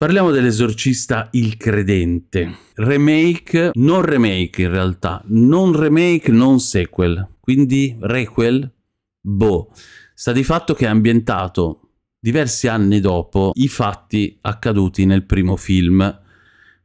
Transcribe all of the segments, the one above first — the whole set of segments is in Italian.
Parliamo dell'esorcista Il Credente, remake, non remake in realtà, non remake, non sequel, quindi requel, boh, sta di fatto che è ambientato diversi anni dopo i fatti accaduti nel primo film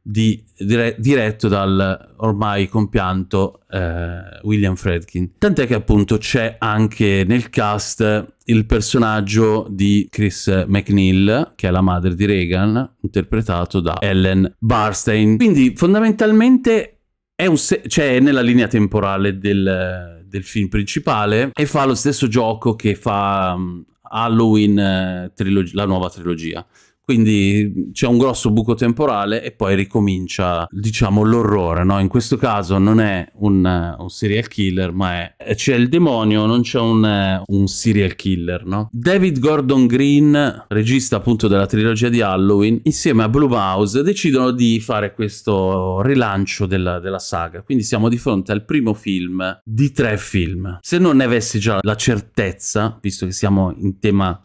di, dire, diretto dal ormai compianto eh, William Fredkin. Tant'è che appunto c'è anche nel cast il personaggio di Chris McNeil, che è la madre di Reagan, interpretato da Ellen Barstein. Quindi fondamentalmente è, un cioè, è nella linea temporale del, del, film principale e fa lo stesso gioco che fa mm, Halloween, eh, la nuova trilogia. Quindi c'è un grosso buco temporale e poi ricomincia, diciamo, l'orrore, no? In questo caso non è un, un serial killer, ma è... c'è il demonio, non c'è un, un, serial killer, no? David Gordon Green, regista appunto della trilogia di Halloween, insieme a Blumhouse decidono di fare questo rilancio della, della saga. Quindi siamo di fronte al primo film di tre film. Se non ne avessi già la certezza, visto che siamo in tema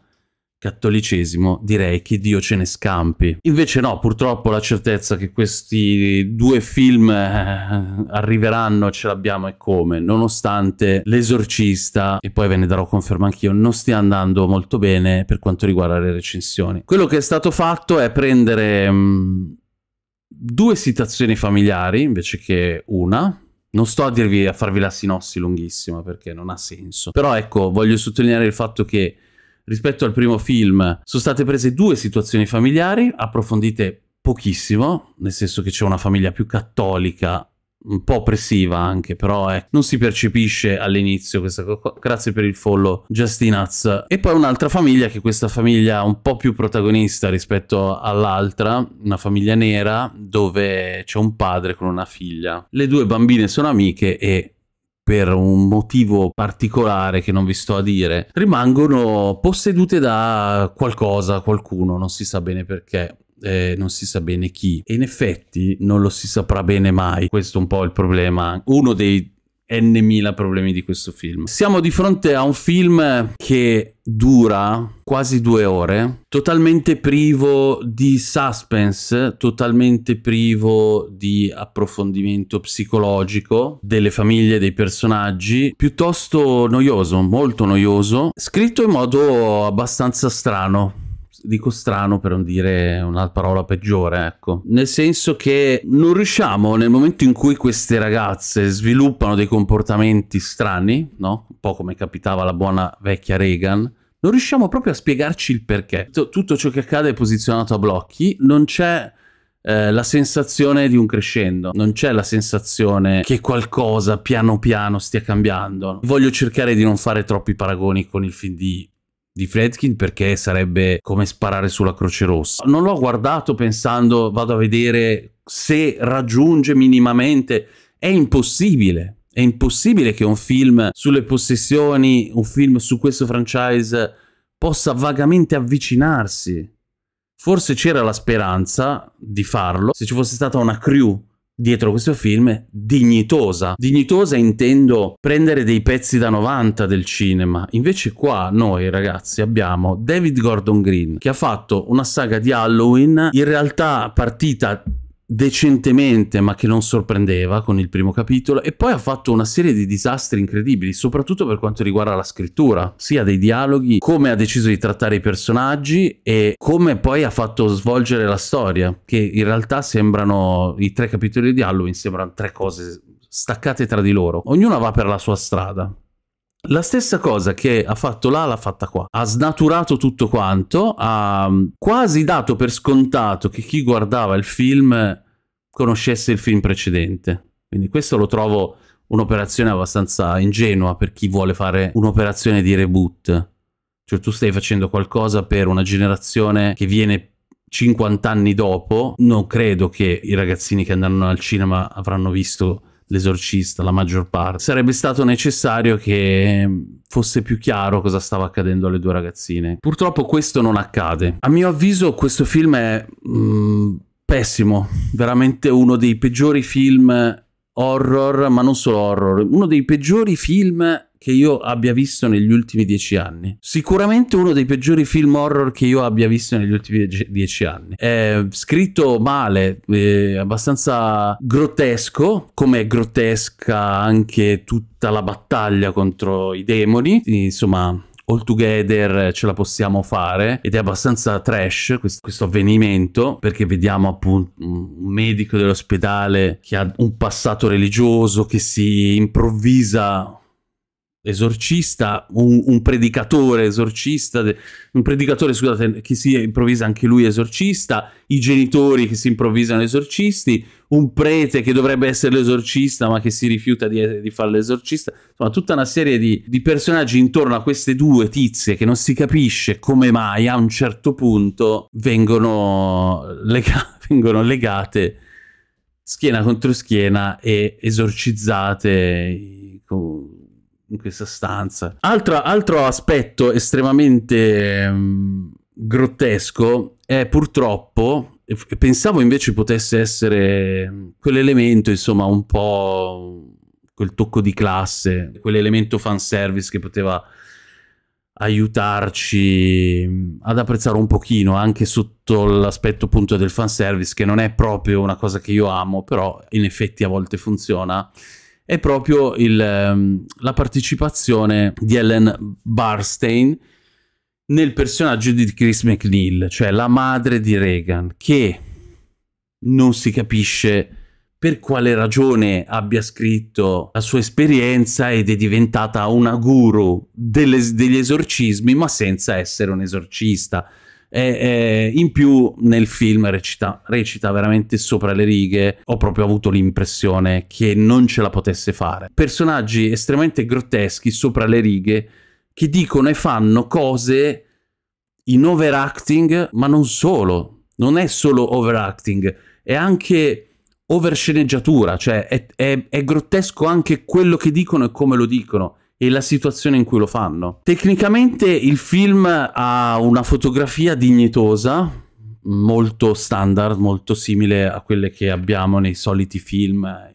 cattolicesimo, direi che Dio ce ne scampi. Invece no, purtroppo la certezza che questi due film eh, arriveranno ce l'abbiamo e come, nonostante l'esorcista, e poi ve ne darò conferma anch'io, non stia andando molto bene per quanto riguarda le recensioni. Quello che è stato fatto è prendere mh, mm, due citazioni familiari invece che una, non sto a dirvi a farvi la sinossi lunghissima perché non ha senso. Però ecco, voglio sottolineare il fatto che rispetto al primo film sono state prese due situazioni familiari approfondite pochissimo, nel senso che c'è una famiglia più cattolica un po' oppressiva anche, però eh, non si percepisce all'inizio questa cosa. Grazie per il follow, Justinaz. E poi un'altra famiglia, che è questa famiglia un po' più protagonista rispetto all'altra, una famiglia nera, dove c'è un padre con una figlia. Le due bambine sono amiche e per un motivo particolare che non vi sto a dire, rimangono possedute da qualcosa, qualcuno, non si sa bene perché. Eh, non si sa bene chi e in effetti non lo si saprà bene mai questo è un po' il problema uno dei n problemi di questo film. Siamo di fronte a un film che dura quasi due ore, totalmente privo di suspense, totalmente privo di approfondimento psicologico delle famiglie, dei personaggi, piuttosto noioso, molto noioso, scritto in modo abbastanza strano dico strano per non dire una parola peggiore, ecco. Nel senso che non riusciamo nel momento in cui queste ragazze sviluppano dei comportamenti strani, no? Un po' come capitava la buona vecchia Reagan, non riusciamo proprio a spiegarci il perché. Tutto ciò che accade è posizionato a blocchi, non c'è eh, la sensazione di un crescendo, non c'è la sensazione che qualcosa piano piano stia cambiando. Voglio cercare di non fare troppi paragoni con il film di di Fredkin perché sarebbe come sparare sulla Croce Rossa. Non l'ho guardato pensando vado a vedere se raggiunge minimamente, è impossibile. È impossibile che un film sulle possessioni, un film su questo franchise possa vagamente avvicinarsi Forse c'era la speranza di farlo se ci fosse stata una crew dietro questo film dignitosa. Dignitosa intendo prendere dei pezzi da 90 del cinema. Invece qua noi ragazzi abbiamo David Gordon Green che ha fatto una saga di Halloween in realtà partita decentemente ma che non sorprendeva con il primo capitolo e poi ha fatto una serie di disastri incredibili soprattutto per quanto riguarda la scrittura sia dei dialoghi come ha deciso di trattare i personaggi e come poi ha fatto svolgere la storia che in realtà sembrano i tre capitoli di Halloween sembrano tre cose staccate tra di loro ognuna va per la sua strada la stessa cosa che ha fatto là l'ha fatta qua. Ha snaturato tutto quanto, ha mm, quasi dato per scontato che chi guardava il film conoscesse il film precedente. Quindi questo lo trovo un'operazione abbastanza ingenua per chi vuole fare un'operazione di reboot. Cioè tu stai facendo qualcosa per una generazione che viene 50 anni dopo, non credo che i ragazzini che andranno al cinema avranno visto l'esorcista, la maggior parte. Sarebbe stato necessario che fosse più chiaro cosa stava accadendo alle due ragazzine. Purtroppo questo non accade. A mio avviso questo film è mm, pessimo, veramente uno dei peggiori film horror, ma non solo horror, uno dei peggiori film che io abbia visto negli ultimi dieci anni. Sicuramente uno dei peggiori film horror che io abbia visto negli ultimi dieci anni. È scritto male, è abbastanza grottesco, come è grottesca anche tutta la battaglia contro i demoni. Insomma, all together ce la possiamo fare ed è abbastanza trash questo, questo avvenimento perché vediamo appunto un medico dell'ospedale che ha un passato religioso che si improvvisa esorcista, un, un predicatore esorcista, un predicatore, scusate, che si improvvisa anche lui esorcista, i genitori che si improvvisano esorcisti, un prete che dovrebbe essere l'esorcista ma che si rifiuta di, di fare l'esorcista, insomma tutta una serie di, di personaggi intorno a queste due tizie che non si capisce come mai a un certo punto vengono, lega vengono legate schiena contro schiena e esorcizzate in questa stanza. Altro, altro aspetto estremamente um, grottesco è purtroppo, e pensavo invece potesse essere quell'elemento, insomma, un po' quel tocco di classe, quell'elemento fanservice che poteva aiutarci ad apprezzare un pochino anche sotto l'aspetto appunto del fanservice che non è proprio una cosa che io amo però in effetti a volte funziona è proprio il, ehm, la partecipazione di Ellen Barstein nel personaggio di Chris McNeil, cioè la madre di Reagan, che non si capisce per quale ragione abbia scritto la sua esperienza ed è diventata una guru delle, degli esorcismi, ma senza essere un esorcista. E, e, in più nel film recita, recita veramente sopra le righe. Ho proprio avuto l'impressione che non ce la potesse fare. Personaggi estremamente grotteschi, sopra le righe, che dicono e fanno cose in overacting, ma non solo. Non è solo overacting, è anche oversceneggiatura, cioè è, è, è grottesco anche quello che dicono e come lo dicono e la situazione in cui lo fanno. Tecnicamente il film ha una fotografia dignitosa, molto standard, molto simile a quelle che abbiamo nei soliti film eh,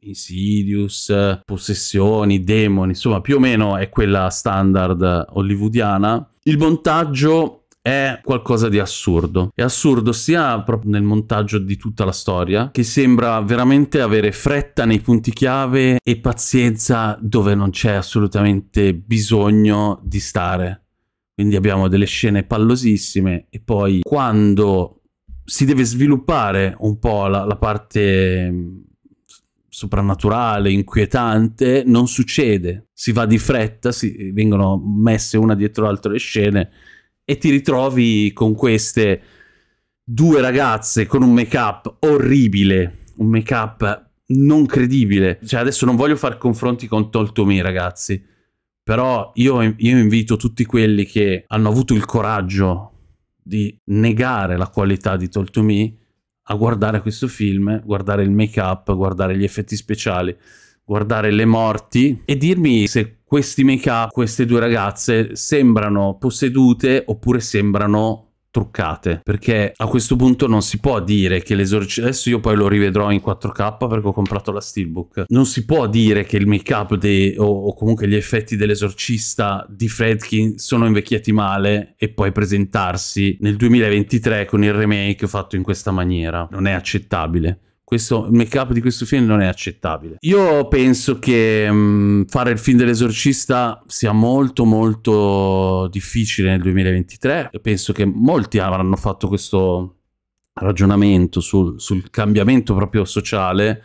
Insidious, Possessioni, Demoni, insomma più o meno è quella standard eh, hollywoodiana. Il montaggio è qualcosa di assurdo. È assurdo sia proprio nel montaggio di tutta la storia, che sembra veramente avere fretta nei punti chiave e pazienza dove non c'è assolutamente bisogno di stare. Quindi abbiamo delle scene pallosissime e poi quando si deve sviluppare un po' la, la parte mm, soprannaturale, inquietante, non succede. Si va di fretta, si, vengono messe una dietro l'altra le scene e ti ritrovi con queste due ragazze con un make-up orribile, un make-up non credibile. Cioè, adesso non voglio fare confronti con Toltomi, ragazzi, però io, io invito tutti quelli che hanno avuto il coraggio di negare la qualità di Toltomi a guardare questo film, guardare il make-up, guardare gli effetti speciali guardare le morti e dirmi se questi make-up, queste due ragazze, sembrano possedute oppure sembrano truccate perché a questo punto non si può dire che l'esorcista adesso io poi lo rivedrò in 4k perché ho comprato la steelbook non si può dire che il make up dei... o, o, comunque gli effetti dell'esorcista di Fredkin sono invecchiati male e poi presentarsi nel 2023 con il remake fatto in questa maniera non è accettabile questo, il make up di questo film non è accettabile. Io penso che mh, mm, fare il film dell'esorcista sia molto molto difficile nel 2023. Io penso che molti avranno fatto questo ragionamento sul, sul cambiamento proprio sociale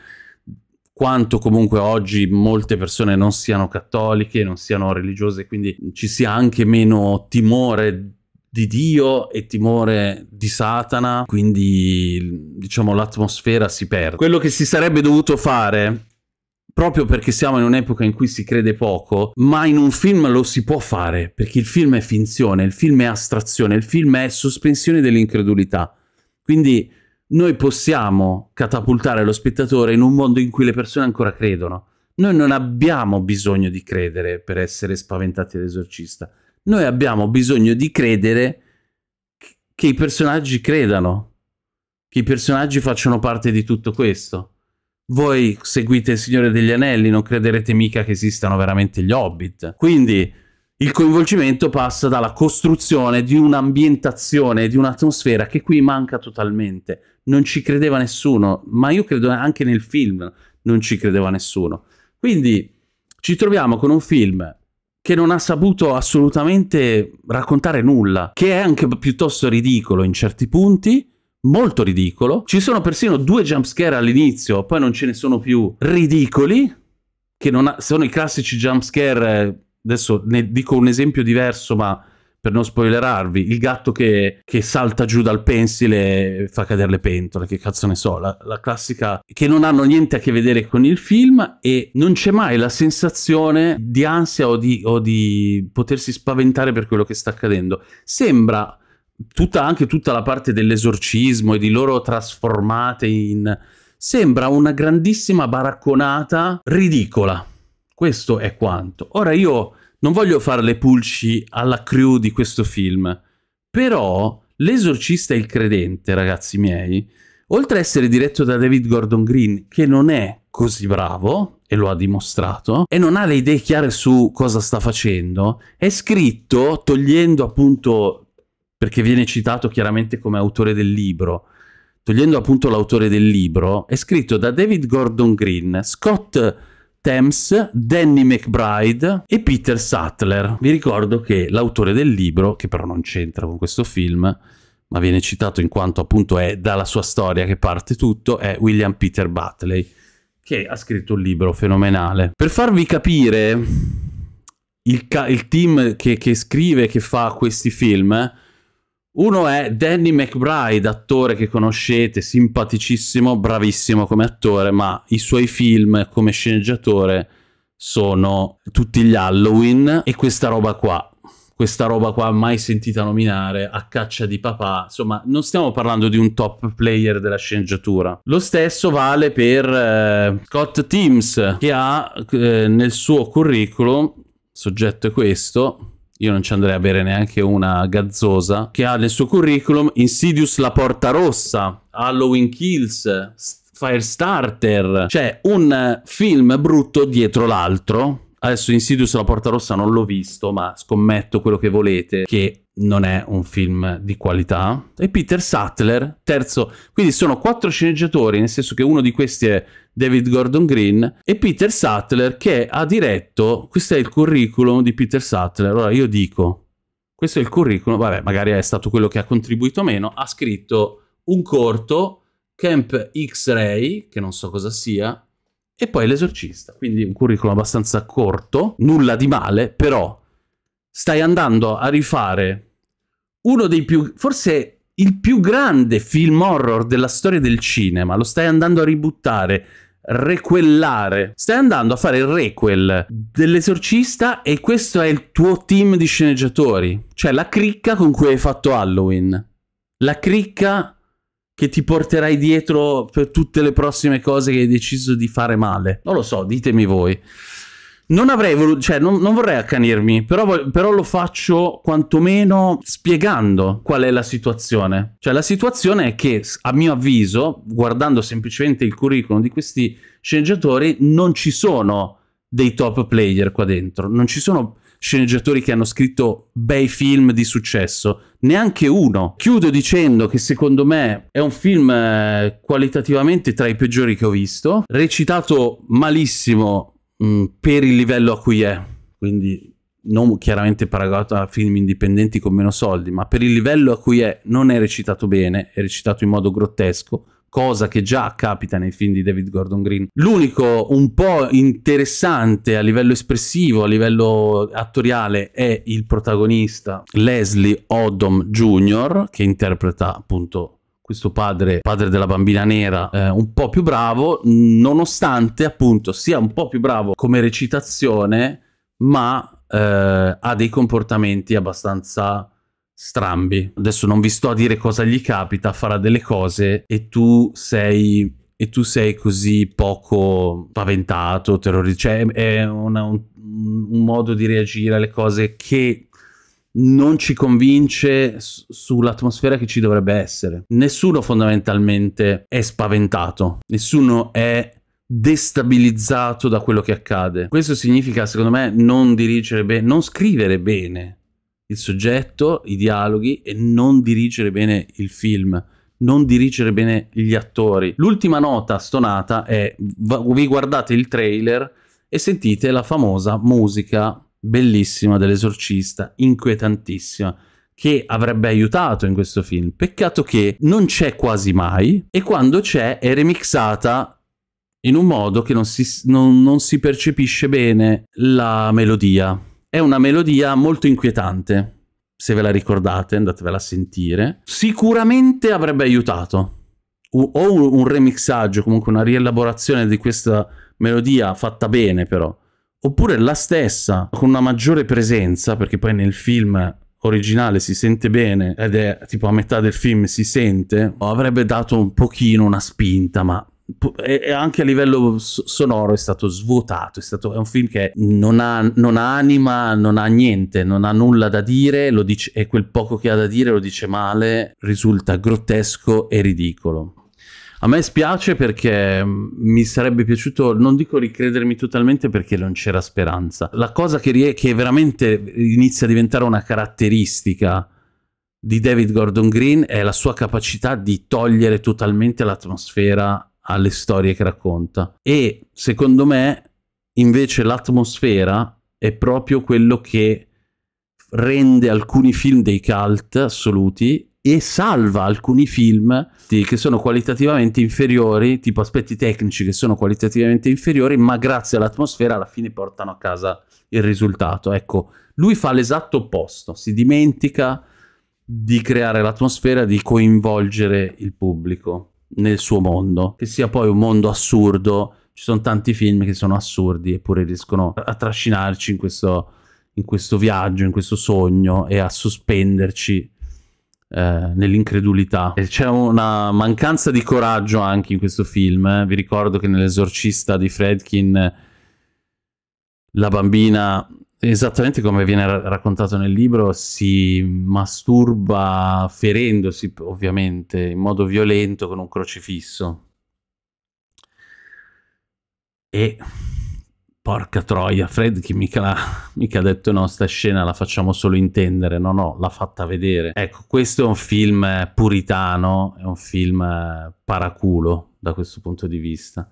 quanto comunque oggi molte persone non siano cattoliche, non siano religiose, quindi ci sia anche meno timore di Dio e timore di Satana, quindi diciamo l'atmosfera si perde. Quello che si sarebbe dovuto fare proprio perché siamo in un'epoca in cui si crede poco, ma in un film lo si può fare, perché il film è finzione, il film è astrazione, il film è sospensione dell'incredulità. Quindi noi possiamo catapultare lo spettatore in un mondo in cui le persone ancora credono. Noi non abbiamo bisogno di credere per essere spaventati dall'esorcista noi abbiamo bisogno di credere che i personaggi credano, che i personaggi facciano parte di tutto questo. Voi seguite il Signore degli Anelli, non crederete mica che esistano veramente gli Hobbit. Quindi il coinvolgimento passa dalla costruzione di un'ambientazione, di un'atmosfera che qui manca totalmente. Non ci credeva nessuno, ma io credo anche nel film non ci credeva nessuno. Quindi ci troviamo con un film che non ha saputo assolutamente raccontare nulla, che è anche piuttosto ridicolo in certi punti, molto ridicolo. Ci sono persino due jumpscare all'inizio, poi non ce ne sono più ridicoli, che ha, sono i classici jumpscare, eh, adesso ne dico un esempio diverso, ma per non spoilerarvi, il gatto che, che, salta giù dal pensile e fa cadere le pentole, che cazzo ne so, la, la, classica che non hanno niente a che vedere con il film e non c'è mai la sensazione di ansia o di, o di potersi spaventare per quello che sta accadendo. Sembra tutta, anche tutta la parte dell'esorcismo e di loro trasformate in... Sembra una grandissima baracconata ridicola. Questo è quanto. Ora io non voglio fare le pulci alla crew di questo film, però L'esorcista e il credente, ragazzi miei, oltre a essere diretto da David Gordon Green, che non è così bravo, e lo ha dimostrato, e non ha le idee chiare su cosa sta facendo, è scritto togliendo appunto, perché viene citato chiaramente come autore del libro, togliendo appunto l'autore del libro, è scritto da David Gordon Green, Scott Thames, Danny McBride e Peter Sattler. Vi ricordo che l'autore del libro, che però non c'entra con questo film, ma viene citato in quanto appunto è dalla sua storia che parte tutto, è William Peter Butley, che ha scritto un libro fenomenale. Per farvi capire il, il team che, che scrive, che fa questi film, uno è Danny McBride, attore che conoscete, simpaticissimo, bravissimo come attore, ma i suoi film come sceneggiatore sono tutti gli Halloween e questa roba qua. Questa roba qua mai sentita nominare, a caccia di papà, insomma, non stiamo parlando di un top player della sceneggiatura. Lo stesso vale per eh, Scott Teams, che ha eh, nel suo curriculum, soggetto è questo, io non ci andrei a bere neanche una gazzosa, che ha nel suo curriculum Insidious La Porta Rossa, Halloween Kills, Firestarter, cioè un eh, film brutto dietro l'altro. Adesso Insidious La Porta Rossa non l'ho visto, ma scommetto quello che volete, che non è un film di qualità. E Peter Sattler, terzo. Quindi sono quattro sceneggiatori, nel senso che uno di questi è David Gordon Green e Peter Sattler che ha diretto, questo è il curriculum di Peter Sattler. Allora io dico, questo è il curriculum, vabbè, magari è stato quello che ha contribuito meno, ha scritto un corto, Camp X-Ray, che non so cosa sia, e poi l'esorcista. Quindi un curriculum abbastanza corto, nulla di male, però stai andando a rifare uno dei più, forse il più grande film horror della storia del cinema, lo stai andando a ributtare, requellare. Stai andando a fare il requel dell'esorcista e questo è il tuo team di sceneggiatori, cioè la cricca con cui hai fatto Halloween. La cricca che ti porterai dietro per tutte le prossime cose che hai deciso di fare male. Non lo so, ditemi voi. Non avrei voluto, cioè non, non vorrei accanirmi, però, però, lo faccio quantomeno spiegando qual è la situazione. Cioè la situazione è che, a mio avviso, guardando semplicemente il curriculum di questi sceneggiatori, non ci sono dei top player qua dentro, non ci sono sceneggiatori che hanno scritto bei film di successo, neanche uno. Chiudo dicendo che secondo me è un film eh, qualitativamente tra i peggiori che ho visto, recitato malissimo Mm, per il livello a cui è, quindi non chiaramente paragonato a film indipendenti con meno soldi, ma per il livello a cui è non è recitato bene, è recitato in modo grottesco, cosa che già capita nei film di David Gordon Green. L'unico un po' interessante a livello espressivo, a livello attoriale, è il protagonista Leslie Odom Jr., che interpreta appunto questo padre, padre della bambina nera, eh, un po' più bravo, nonostante appunto sia un po' più bravo come recitazione, ma eh, ha dei comportamenti abbastanza strambi. Adesso non vi sto a dire cosa gli capita, farà delle cose e tu sei e tu sei così poco paventato, terrorizzato, cioè è una, un, un, modo di reagire alle cose che non ci convince sull'atmosfera che ci dovrebbe essere. Nessuno fondamentalmente è spaventato, nessuno è destabilizzato da quello che accade. Questo significa, secondo me, non dirigere bene, non scrivere bene il soggetto, i dialoghi e non dirigere bene il film non dirigere bene gli attori. L'ultima nota stonata è vi guardate il trailer e sentite la famosa musica bellissima dell'esorcista, inquietantissima, che avrebbe aiutato in questo film. Peccato che non c'è quasi mai e quando c'è è remixata in un modo che non si, non, non si percepisce bene la melodia. È una melodia molto inquietante, se ve la ricordate, andatevela a sentire. Sicuramente avrebbe aiutato. O un remixaggio, comunque una rielaborazione di questa melodia fatta bene però oppure la stessa con una maggiore presenza, perché poi nel film originale si sente bene ed è tipo a metà del film si sente, avrebbe dato un pochino una spinta, ma e anche a livello sonoro è stato svuotato, è, stato, è un film che non ha, non ha, anima, non ha niente, non ha nulla da dire, dice, e quel poco che ha da dire lo dice male, risulta grottesco e ridicolo. A me spiace perché mm, mi sarebbe piaciuto, non dico ricredermi totalmente perché non c'era speranza. La cosa che, rie- che veramente inizia a diventare una caratteristica di David Gordon Green è la sua capacità di togliere totalmente l'atmosfera alle storie che racconta. E secondo me invece l'atmosfera è proprio quello che rende alcuni film dei cult assoluti e salva alcuni film che sono qualitativamente inferiori, tipo aspetti tecnici che sono qualitativamente inferiori, ma grazie all'atmosfera alla fine portano a casa il risultato. Ecco, lui fa l'esatto opposto, si dimentica di creare l'atmosfera, di coinvolgere il pubblico nel suo mondo, che sia poi un mondo assurdo, ci sono tanti film che sono assurdi eppure riescono a trascinarci in questo, in questo viaggio, in questo sogno e a sospenderci eh, nell'incredulità. E c'è una mancanza di coraggio anche in questo film. Eh. Vi ricordo che nell'esorcista di Fredkin la bambina, esattamente come viene ra- raccontato nel libro, si masturba ferendosi ovviamente in modo violento con un crocifisso. E Porca troia, Fred che mica, la, mica ha detto no, sta scena la facciamo solo intendere, no no, l'ha fatta vedere. Ecco, questo è un film puritano, è un film paraculo da questo punto di vista.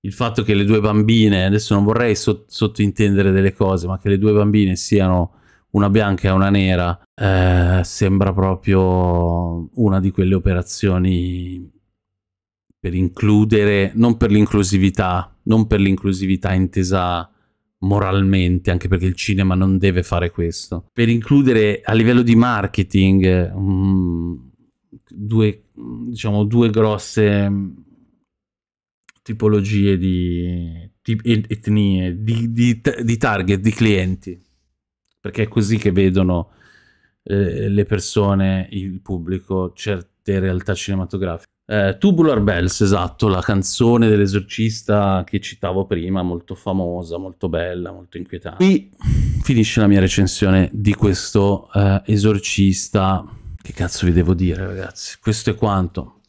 Il fatto che le due bambine, adesso non vorrei so sottointendere delle cose, ma che le due bambine siano una bianca e una nera, eh, sembra proprio una di quelle operazioni per includere, non per l'inclusività, non per l'inclusività intesa moralmente, anche perché il cinema non deve fare questo, per includere a livello di marketing um, due, diciamo, due grosse mm, tipologie di tip- etnie, di, di, di, target, di clienti, perché è così che vedono eh, le persone, il pubblico, certe realtà cinematografiche. Eh, Tubular Bells, esatto, la canzone dell'esorcista che citavo prima, molto famosa, molto bella, molto inquietante. Qui finisce la mia recensione di questo eh, esorcista. Che cazzo vi devo dire, ragazzi? Questo è quanto.